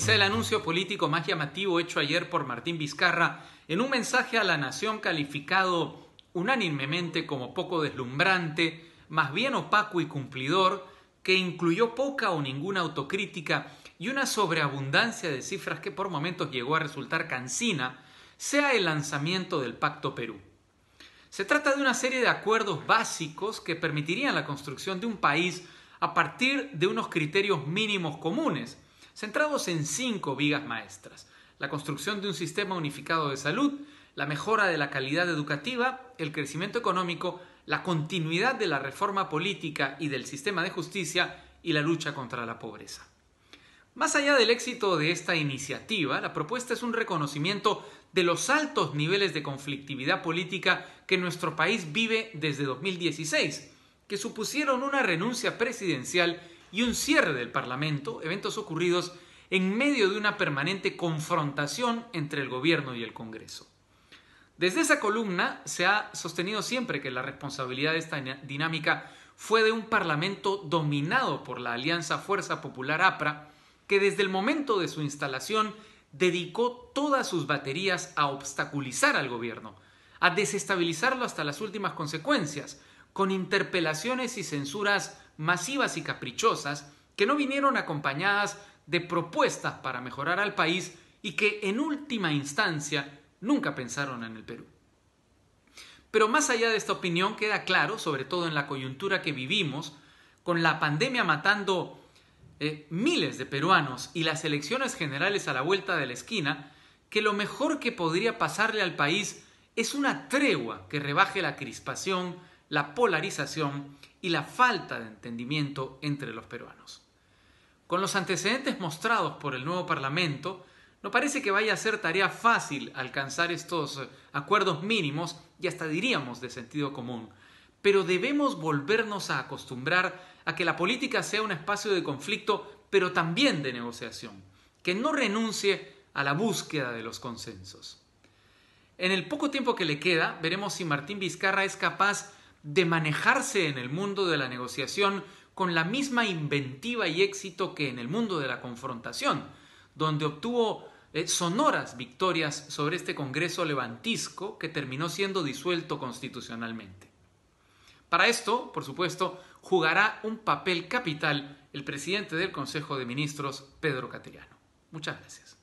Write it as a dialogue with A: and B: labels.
A: quizá el anuncio político más llamativo hecho ayer por Martín Vizcarra en un mensaje a la nación calificado unánimemente como poco deslumbrante, más bien opaco y cumplidor, que incluyó poca o ninguna autocrítica y una sobreabundancia de cifras que por momentos llegó a resultar cansina, sea el lanzamiento del Pacto Perú. Se trata de una serie de acuerdos básicos que permitirían la construcción de un país a partir de unos criterios mínimos comunes, centrados en cinco vigas maestras. La construcción de un sistema unificado de salud, la mejora de la calidad educativa, el crecimiento económico, la continuidad de la reforma política y del sistema de justicia y la lucha contra la pobreza. Más allá del éxito de esta iniciativa, la propuesta es un reconocimiento de los altos niveles de conflictividad política que nuestro país vive desde 2016, que supusieron una renuncia presidencial y un cierre del Parlamento, eventos ocurridos en medio de una permanente confrontación entre el gobierno y el Congreso. Desde esa columna se ha sostenido siempre que la responsabilidad de esta dinámica fue de un Parlamento dominado por la Alianza Fuerza Popular APRA, que desde el momento de su instalación dedicó todas sus baterías a obstaculizar al gobierno, a desestabilizarlo hasta las últimas consecuencias, con interpelaciones y censuras masivas y caprichosas que no vinieron acompañadas de propuestas para mejorar al país y que en última instancia nunca pensaron en el Perú. Pero más allá de esta opinión queda claro, sobre todo en la coyuntura que vivimos, con la pandemia matando eh, miles de peruanos y las elecciones generales a la vuelta de la esquina, que lo mejor que podría pasarle al país es una tregua que rebaje la crispación, la polarización y la falta de entendimiento entre los peruanos. Con los antecedentes mostrados por el nuevo Parlamento, no parece que vaya a ser tarea fácil alcanzar estos acuerdos mínimos y hasta diríamos de sentido común, pero debemos volvernos a acostumbrar a que la política sea un espacio de conflicto, pero también de negociación, que no renuncie a la búsqueda de los consensos. En el poco tiempo que le queda, veremos si Martín Vizcarra es capaz de manejarse en el mundo de la negociación con la misma inventiva y éxito que en el mundo de la confrontación, donde obtuvo eh, sonoras victorias sobre este Congreso levantisco que terminó siendo disuelto constitucionalmente. Para esto, por supuesto, jugará un papel capital el presidente del Consejo de Ministros, Pedro Catellano. Muchas gracias.